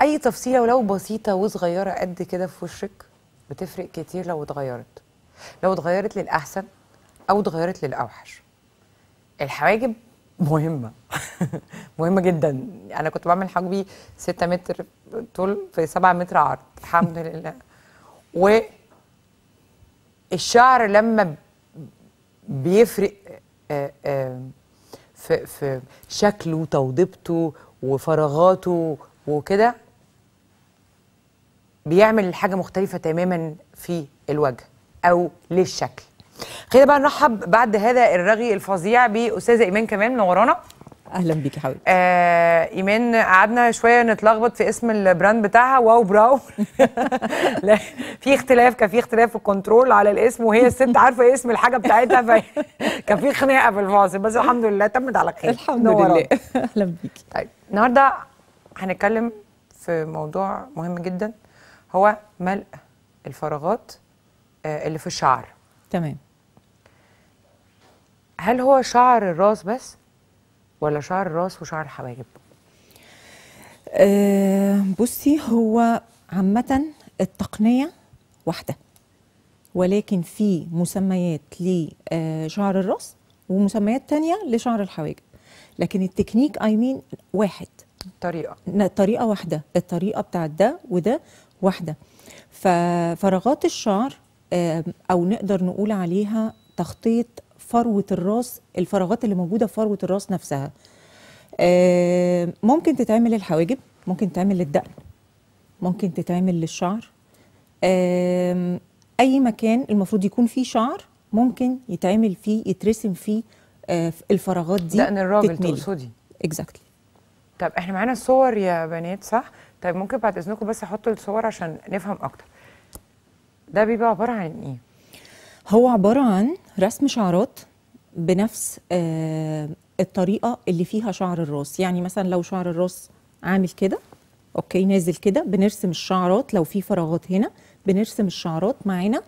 اي تفصيله ولو بسيطه وصغيره قد كده في وشك بتفرق كتير لو اتغيرت لو اتغيرت للاحسن او اتغيرت للاوحش الحواجب مهمه مهمه جدا انا كنت بعمل حاجبي 6 متر طول في 7 متر عرض الحمد لله والشعر لما بيفرق آه، آه، في في شكله وتوضيبته وفراغاته وكده بيعمل حاجة مختلفة تماما في الوجه أو للشكل خلينا بقى نرحب بعد هذا الرغي الفظيع بأستاذة إيمان كمال منورانا اهلا بيكي حبيبتي آه ايمان قعدنا شويه نتلخبط في اسم البراند بتاعها واو براو لا في اختلاف كان في اختلاف في الكنترول على الاسم وهي الست عارفه اسم الحاجه بتاعتها كان في خناقه في الفاصل بس الحمد لله تمت على خير الحمد لله اهلا بيكي طيب النهارده هنتكلم في موضوع مهم جدا هو ملء الفراغات آه، اللي في الشعر تمام هل هو شعر الراس بس ولا شعر الراس وشعر الحواجب أه بصي هو عامة التقنية واحدة ولكن في مسميات لشعر آه، الراس ومسميات تانية لشعر الحواجب لكن التكنيك اي مين واحد طريقة طريقة واحدة الطريقة بتاعت ده وده واحده ففراغات الشعر او نقدر نقول عليها تخطيط فروه الراس الفراغات اللي موجوده في فروه الراس نفسها ممكن تتعمل للحواجب ممكن تتعمل للدقن ممكن تتعمل للشعر اي مكان المفروض يكون فيه شعر ممكن يتعمل فيه يترسم فيه آه، الفراغات دي دقن الراجل تقصدي اكزاكتلي طب احنا معانا صور يا بنات صح طيب ممكن بعد اذنكم بس احط الصور عشان نفهم اكتر ده بيبقى عباره عن ايه هو عباره عن رسم شعرات بنفس آه الطريقه اللي فيها شعر الراس يعني مثلا لو شعر الراس عامل كده اوكي نازل كده بنرسم الشعرات لو في فراغات هنا بنرسم الشعرات معانا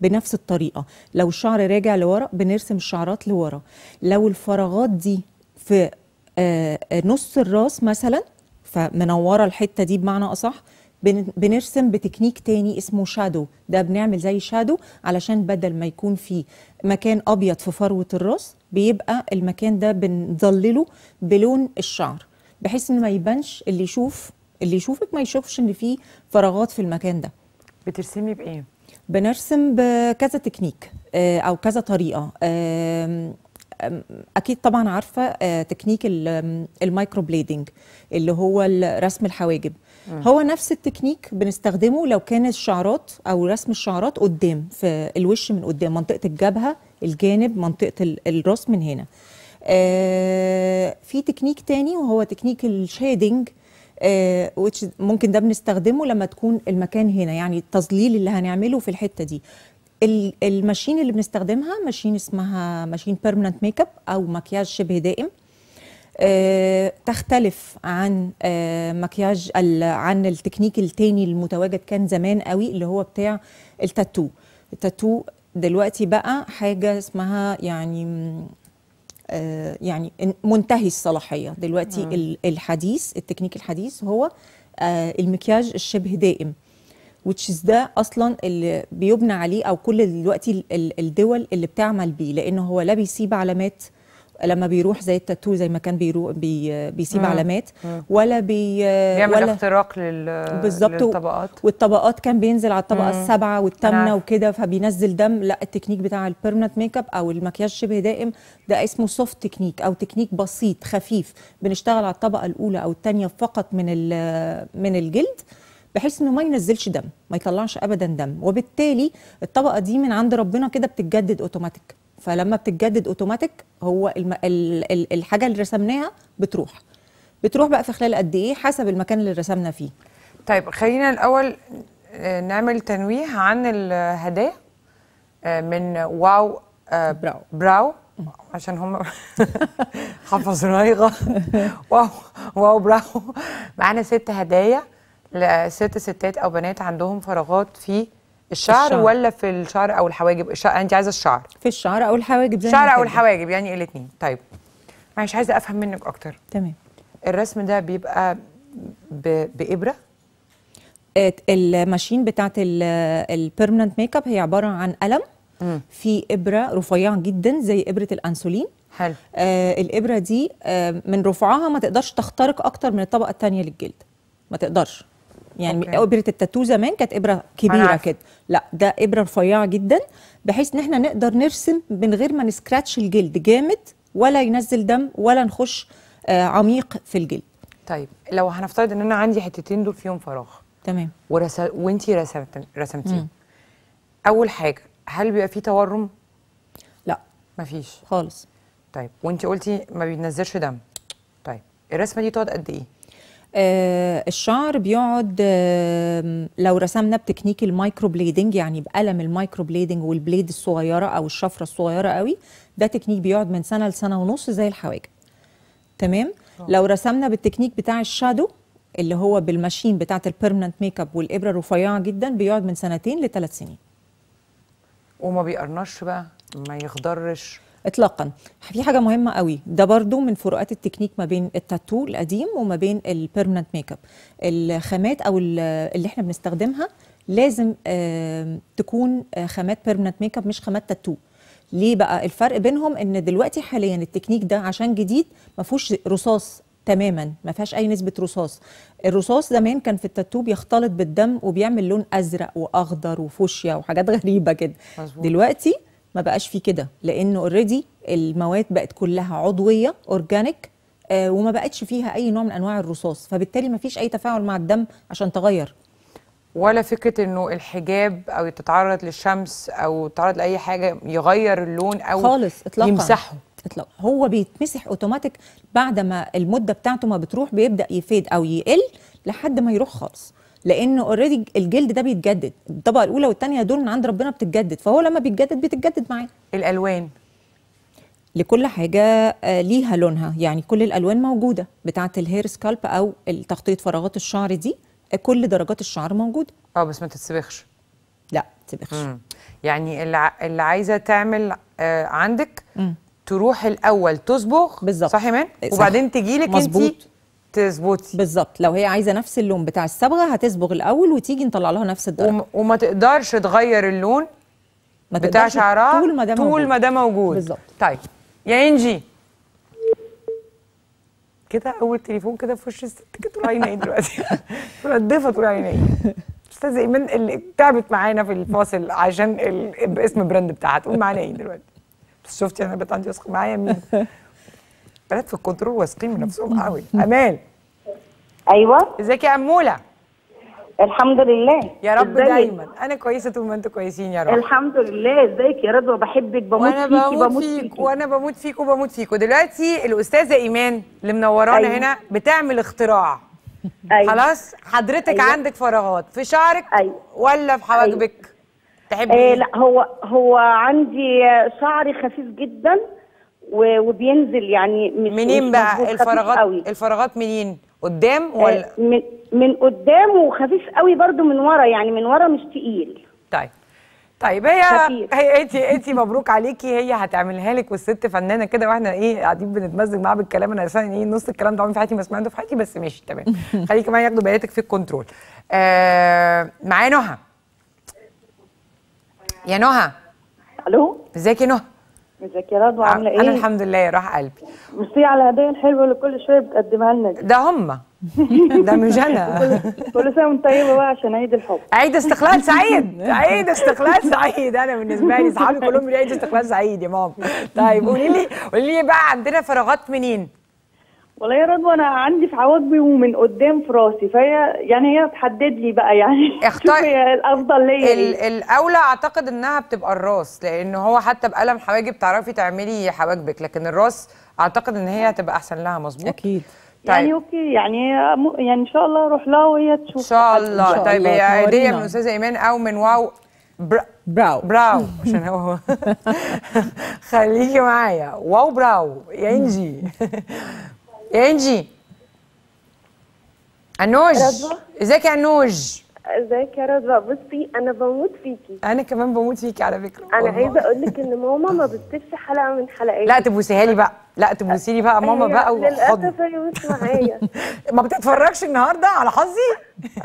بنفس الطريقه لو الشعر راجع لورا بنرسم الشعرات لورا لو الفراغات دي في آه نص الراس مثلا فمنوره الحته دي بمعنى اصح بنرسم بتكنيك تاني اسمه شادو ده بنعمل زي شادو علشان بدل ما يكون في مكان ابيض في فروه الراس بيبقى المكان ده بنظلله بلون الشعر بحيث ان ما يبانش اللي يشوف اللي يشوفك ما يشوفش ان في فراغات في المكان ده بترسمي بايه بنرسم بكذا تكنيك آه، او كذا طريقه اكيد طبعا عارفه آه، تكنيك المايكرو بليدنج اللي هو رسم الحواجب هو نفس التكنيك بنستخدمه لو كان الشعرات او رسم الشعرات قدام في الوش من قدام منطقه الجبهه الجانب منطقه الراس من هنا آه، في تكنيك تاني وهو تكنيك الشيدنج آه، ممكن ده بنستخدمه لما تكون المكان هنا يعني التظليل اللي هنعمله في الحته دي الماشين اللي بنستخدمها ماشين اسمها ماشين بيرمننت ميك اب او مكياج شبه دائم أه تختلف عن أه مكياج عن التكنيك التاني المتواجد كان زمان قوي اللي هو بتاع التاتو التاتو دلوقتي بقى حاجه اسمها يعني آه، يعني منتهي الصلاحيه دلوقتي الحديث التكنيك الحديث هو آه، المكياج الشبه دائم وتشيز ده اصلا اللي بيبنى عليه او كل دلوقتي الدول اللي بتعمل بيه لان هو لا بيسيب علامات لما بيروح زي التاتو زي ما كان بيروح بي بيسيب مم. علامات ولا بي بيعمل اختراق لل بالظبط للطبقات والطبقات كان بينزل على الطبقه مم. السابعه والثامنه وكده فبينزل دم لا التكنيك بتاع البيرمننت ميك اب او المكياج شبه دائم ده اسمه سوفت تكنيك او تكنيك بسيط خفيف بنشتغل على الطبقه الاولى او الثانيه فقط من من الجلد بحيث انه ما ينزلش دم ما يطلعش ابدا دم وبالتالي الطبقه دي من عند ربنا كده بتتجدد اوتوماتيك فلما بتتجدد اوتوماتيك هو الم... ال... الحاجه اللي رسمناها بتروح بتروح بقى في خلال قد ايه حسب المكان اللي رسمنا فيه طيب خلينا الاول آه، نعمل تنويه عن الهدايا آه، من واو آه، براو براو عشان هم حفظوا رايغه واو واو براو معانا ست هدايا لست ستات او بنات عندهم فراغات في الشعر, الشعر ولا في الشعر او الحواجب الشعر انت عايزه الشعر في الشعر او الحواجب زي الشعر او الحواجب يعني الاثنين طيب معلش عايزه افهم منك اكتر تمام الرسم ده بيبقى ب... بابره الماشين بتاعت البيرمننت ميك اب هي عباره عن قلم في ابره رفيعه جدا زي ابره الانسولين حلو آه الابره دي آه من رفعها ما تقدرش تخترق اكتر من الطبقه الثانيه للجلد ما تقدرش يعني أوكي. ابره التاتو زمان كانت ابره كبيره كده لا ده ابره رفيعه جدا بحيث ان احنا نقدر نرسم من غير ما نسكراتش الجلد جامد ولا ينزل دم ولا نخش آه عميق في الجلد طيب لو هنفترض ان انا عندي حتتين دول فيهم فراغ تمام ورس... وانت رسمت مم. اول حاجه هل بيبقى فيه تورم لا مفيش خالص طيب وانت قلتي ما بينزلش دم طيب الرسمه دي تقعد قد ايه آه، الشعر بيقعد لو رسمنا بتكنيك المايكرو بليدنج يعني بقلم المايكرو بليدنج والبليد الصغيره او الشفره الصغيره قوي ده تكنيك بيقعد من سنه لسنه ونص زي الحواجب تمام أوه. لو رسمنا بالتكنيك بتاع الشادو اللي هو بالماشين بتاعه البيرمننت ميك اب والابره رفيعه جدا بيقعد من سنتين لثلاث سنين وما بيقرنش بقى ما يخضرش اطلاقا في حاجه مهمه قوي ده برضو من فروقات التكنيك ما بين التاتو القديم وما بين البيرمننت ميك اب الخامات او اللي احنا بنستخدمها لازم تكون آه، خامات بيرمننت ميك اب مش خامات تاتو ليه بقى الفرق بينهم ان دلوقتي حاليا التكنيك ده عشان جديد ما فيهوش رصاص تماما ما فيهاش اي نسبه رصاص الرصاص زمان كان في التاتو بيختلط بالدم وبيعمل لون ازرق واخضر وفوشيا وحاجات غريبه كده دلوقتي ما بقاش في كده لانه اوريدي المواد بقت كلها عضويه اورجانيك آه، وما بقتش فيها اي نوع من انواع الرصاص فبالتالي ما فيش اي تفاعل مع الدم عشان تغير ولا فكره انه الحجاب او تتعرض للشمس او تتعرض لاي حاجه يغير اللون او خالص اطلاقا يمسحه اطلاقا هو بيتمسح اوتوماتيك بعد ما المده بتاعته ما بتروح بيبدا يفيد او يقل لحد ما يروح خالص لان اوريدي الجلد ده بيتجدد الطبقه الاولى والثانيه دول من عند ربنا بتتجدد فهو لما بيتجدد بتتجدد معاه الالوان لكل حاجه آه، ليها لونها يعني كل الالوان موجوده بتاعه الهير سكالب او تغطيه فراغات الشعر دي آه، كل درجات الشعر موجوده اه بس ما تتسبخش لا تتسبخش يعني اللي عايزه تعمل آه، عندك م. تروح الاول تصبغ بالظبط صح يا مان وبعدين تجي لك انت تظبطي بالظبط لو هي عايزه نفس اللون بتاع الصبغه هتصبغ الاول وتيجي نطلع لها نفس الدرجه وم... وما تقدرش تغير اللون ما بتاع شعرها طول ما ده موجود, طول ما ده موجود. بالظبط طيب يا انجي كده اول تليفون كده في وش الست كده طول عيني دلوقتي الضيفه طول عيني استاذه ايمان اللي تعبت معانا في الفاصل عشان ال... اسم البراند بتاعها تقول معانا ايه دلوقتي بس شفتي انا بقت عندي واثقه معايا مين البنات في الكنترول واثقين من نفسهم قوي امال ايوه ازيك يا اموله الحمد لله يا رب دايما انا كويسه طول ما انتوا كويسين يا رب الحمد لله ازيك يا رضوى بحبك بموت وانا فيكي بموت, بموت فيك, فيك وانا بموت فيك وبموت فيك ودلوقتي الاستاذه ايمان اللي منورانا أيوة. هنا بتعمل اختراع أيوة. خلاص حضرتك أيوة. عندك فراغات في شعرك أيوة. ولا في حواجبك أيوة. تحبي آه، ايه لا هو هو عندي شعري خفيف جدا وبينزل يعني مش منين مش بقى الفراغات قوي. الفراغات منين قدام آه، ولا من من قدام وخفيف قوي برده من ورا يعني من ورا مش تقيل طيب طيب هي هي انت انت مبروك عليكي هي هتعملها لك والست فنانه كده واحنا ايه قاعدين بنتمزج معاها بالكلام انا اساسا ايه نص الكلام ده عمري في حياتي ما سمعته في حياتي بس ماشي تمام خليكي كمان ياخدوا بياناتك في الكنترول آه معايا نهى يا نهى الو ازيك يا نهى ازيك يا رضوى عامله ايه؟ انا الحمد لله يا راح قلبي ميرسي على الهدايا الحلوه اللي كل شويه بتقدمها لنا دي ده هم ده مش انا كل سنه وانت طيبه بقى عشان عيد الحب عيد استقلال سعيد عيد استقلال سعيد انا بالنسبه لي صحابي كلهم عيد استقلال سعيد يا ماما طيب قولي لي قولي لي بقى عندنا فراغات منين؟ والله يا رضوى انا عندي في عواجبي ومن قدام في راسي فهي يعني هي تحدد لي بقى يعني اختار الافضل ليا إيه. الاولى اعتقد انها بتبقى الراس لان هو حتى بقلم حواجب تعرفي تعملي حواجبك لكن الراس اعتقد ان هي هتبقى احسن لها مظبوط اكيد طيب. يعني اوكي يعني يعني ان شاء الله اروح لها وهي تشوف ان شاء الله, إن شاء طيب هي هديه من استاذه ايمان او من واو برا... براو براو عشان هو خليكي معايا واو براو يا انجي انجي انوج ازيك يا انوج ازيك يا رضا بصي انا بموت فيكي انا كمان بموت فيكي على فكره انا عايزه اقول لك ان ماما ما بتسيبش حلقه من حلقاتي لا تبوسيها لي بقى لا تبوسي لي بقى ماما أيوة، بقى وحضن للاسف هي مش معايا ما بتتفرجش النهارده على حظي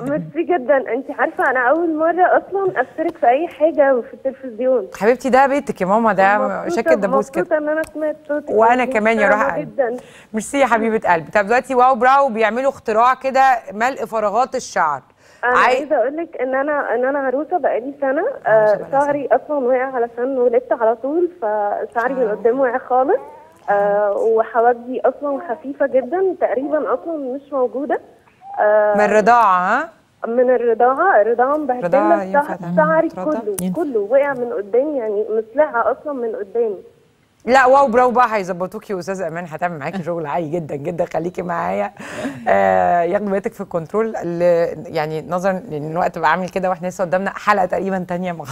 ميرسي جدا انت عارفه انا اول مره اصلا اشترك في اي حاجه في التلفزيون حبيبتي ده بيتك يا ماما ده شكل دبوس كده مبسوطه ان انا سمعت صوتك وانا كمان يا روح جدا ميرسي يا حبيبه قلبي طب دلوقتي واو براو بيعملوا اختراع كده ملء فراغات الشعر انا عاي... عايزه اقول لك ان انا ان انا عروسه بقالي سنه آه شعري اصلا واقع علشان ولدت على طول فشعري من آه. قدام واقع خالص آه وحواجبي اصلا خفيفه جدا تقريبا اصلا مش موجوده آه من الرضاعه ها؟ من الرضاعه الرضاعه مبهدله شعري كله كله وقع من قدامي يعني مصلعه اصلا من قدامي لا واو براو بقى هيظبطوكي يا استاذ امان هتعمل معاكي شغل عالي جدا جدا خليكي معايا آه ياخدوا بيتك في الكنترول يعني نظرا لان الوقت بقى عامل كده واحنا لسه قدامنا حلقه تقريبا ثانيه ما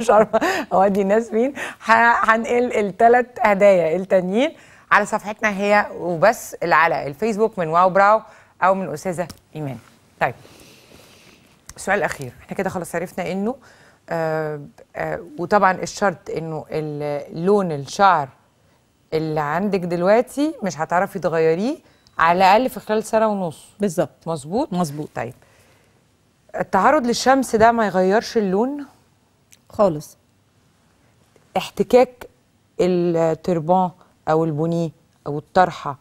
مش عارفه اودي الناس مين هنقل الثلاث هدايا التانيين على صفحتنا هي وبس اللي على الفيسبوك من واو براو او من استاذه ايمان طيب السؤال الاخير احنا كده خلاص عرفنا انه آه، آه، وطبعا الشرط انه لون الشعر اللي عندك دلوقتي مش هتعرفي تغيريه على الاقل في خلال سنه ونص بالظبط مظبوط مظبوط طيب التعرض للشمس ده ما يغيرش اللون خالص احتكاك التربان او البنيه او الطرحه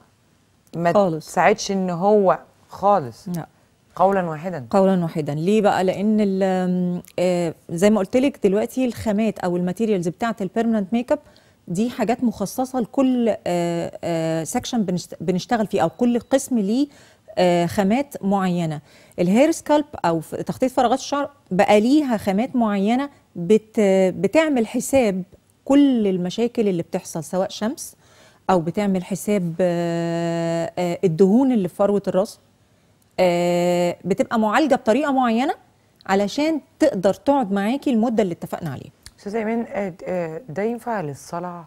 ما خالص تساعدش ان هو خالص لا قولا واحدا قولا واحدا ليه بقى لان آه، زي ما قلت لك دلوقتي الخامات او الماتيريالز بتاعه البيرمننت ميك اب دي حاجات مخصصه لكل سكشن آه، آه، بنشتغل فيه او كل قسم ليه خامات معينه الهير سكالب او تخطيط فراغات الشعر بقى ليها خامات معينه بت بتعمل حساب كل المشاكل اللي بتحصل سواء شمس او بتعمل حساب الدهون اللي في فروه الراس آه، بتبقى معالجه بطريقه معينه علشان تقدر تقعد معاكي المده اللي اتفقنا عليها استاذه ايمان آه، آه، ده ينفع للصلع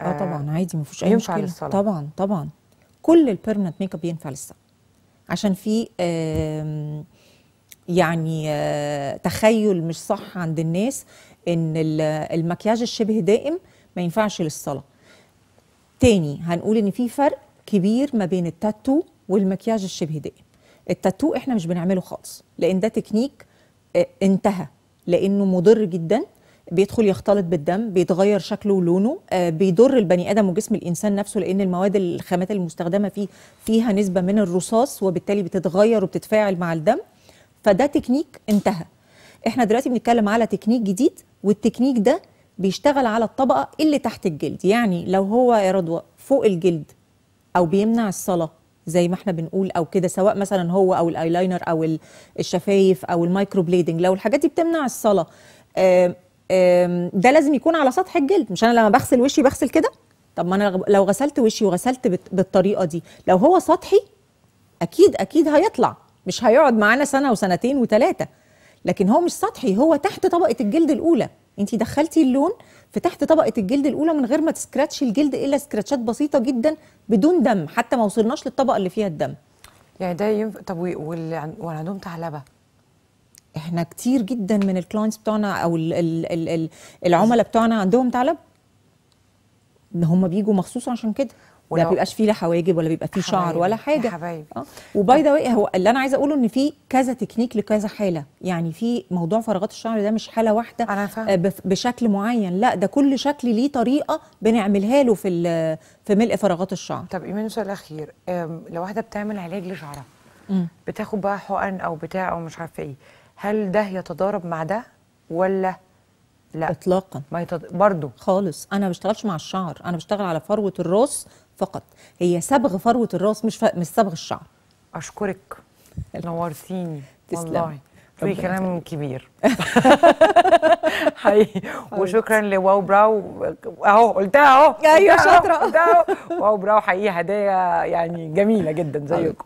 اه طبعا عادي ما فيش اي ينفع مشكله للصلع. طبعا طبعا كل البيرمننت ميك اب ينفع للصلع عشان في يعني تخيل مش صح عند الناس ان المكياج الشبه دائم ما ينفعش للصلاه تاني هنقول ان في فرق كبير ما بين التاتو والمكياج الشبه دائم التاتو احنا مش بنعمله خالص لان ده تكنيك آه، انتهى لانه مضر جدا بيدخل يختلط بالدم بيتغير شكله ولونه آه، بيضر البني ادم وجسم الانسان نفسه لان المواد الخامات المستخدمه فيه فيها نسبه من الرصاص وبالتالي بتتغير وبتتفاعل مع الدم فده تكنيك انتهى احنا دلوقتي بنتكلم على تكنيك جديد والتكنيك ده بيشتغل على الطبقه اللي تحت الجلد يعني لو هو يا رضوى فوق الجلد او بيمنع الصلاه زي ما احنا بنقول او كده سواء مثلا هو او الايلاينر او الشفايف او المايكرو بليدنج لو الحاجات دي بتمنع الصلاه ده لازم يكون على سطح الجلد مش انا لما بغسل وشي بغسل كده طب ما انا لو غسلت وشي وغسلت بالطريقه دي لو هو سطحي اكيد اكيد هيطلع مش هيقعد معانا سنه وسنتين وثلاثه لكن هو مش سطحي هو تحت طبقه الجلد الاولى انت دخلتي اللون فتحت طبقه الجلد الاولى من غير ما تسكراتش الجلد الا سكراتشات بسيطه جدا بدون دم حتى ما وصلناش للطبقه اللي فيها الدم يعني ده ينفع طب واللي عندهم ثعلبه احنا كتير جدا من الكلاينتس بتوعنا او ال ال ال العملاء بتوعنا عندهم ثعلبه هم بيجوا مخصوص عشان كده ولا بيبقاش فيه لا حواجب ولا بيبقى فيه شعر ولا حاجه حبايبي اه وباي ذا واي هو اللي انا عايزه اقوله ان في كذا تكنيك لكذا حاله يعني في موضوع فراغات الشعر ده مش حاله واحده أنا آه، بشكل معين لا ده كل شكل ليه طريقه بنعملها له في في ملء فراغات الشعر طب ايمان السؤال الاخير لو واحده بتعمل علاج لشعرها بتاخد بقى حقن او بتاع او مش عارفه ايه هل ده يتضارب مع ده ولا لا اطلاقا ما يتض... برضو خالص انا ما بشتغلش مع الشعر انا بشتغل على فروه الراس فقط هي صبغ فروه الراس مش ف... مش صبغ الشعر اشكرك نورتيني والله في كلام كبير حقيقي وشكرا لواو براو اهو قلتها اهو ايوه شاطره قلتها اهو واو براو حقيقي هدايا يعني جميله جدا زيكم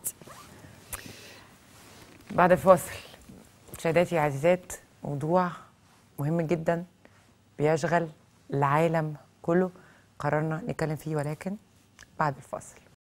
بعد الفاصل ساداتي عزيزات موضوع مهم جدا بيشغل العالم كله قررنا نتكلم فيه ولكن بعد الفاصل